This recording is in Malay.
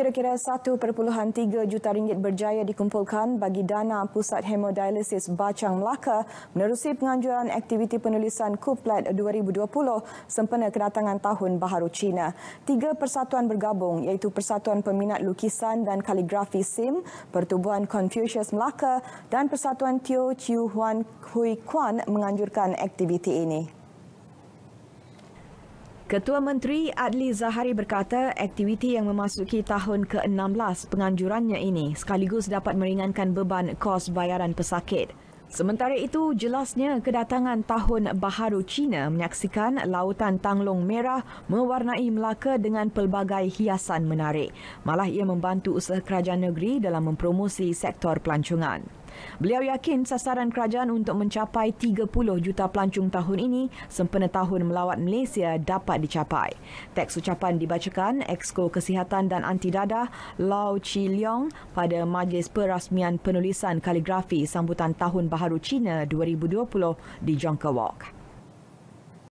Kira-kira 1.3 juta ringgit berjaya dikumpulkan bagi dana Pusat Hemodialisis Bacang Melaka menerusi penganjuran aktiviti penulisan Kuplet 2020 sempena kedatangan Tahun Baharu Cina. Tiga persatuan bergabung iaitu Persatuan Peminat Lukisan dan Kaligrafi SIM, Pertubuhan Confucius Melaka dan Persatuan Tio Chiu Huan Hui Kuan, menganjurkan aktiviti ini. Ketua Menteri Adli Zahari berkata aktiviti yang memasuki tahun ke-16 penganjurannya ini sekaligus dapat meringankan beban kos bayaran pesakit. Sementara itu, jelasnya kedatangan tahun baharu Cina menyaksikan lautan Tanglong Merah mewarnai Melaka dengan pelbagai hiasan menarik. Malah ia membantu usaha kerajaan negeri dalam mempromosi sektor pelancongan. Beliau yakin sasaran kerajaan untuk mencapai 30 juta pelancong tahun ini sempena tahun melawat Malaysia dapat dicapai. Teks ucapan dibacakan Exco Kesihatan dan Antidadah Lau Chi Leong pada Majlis Perasmian Penulisan Kaligrafi Sambutan Tahun Baharu Cina 2020 di Jongka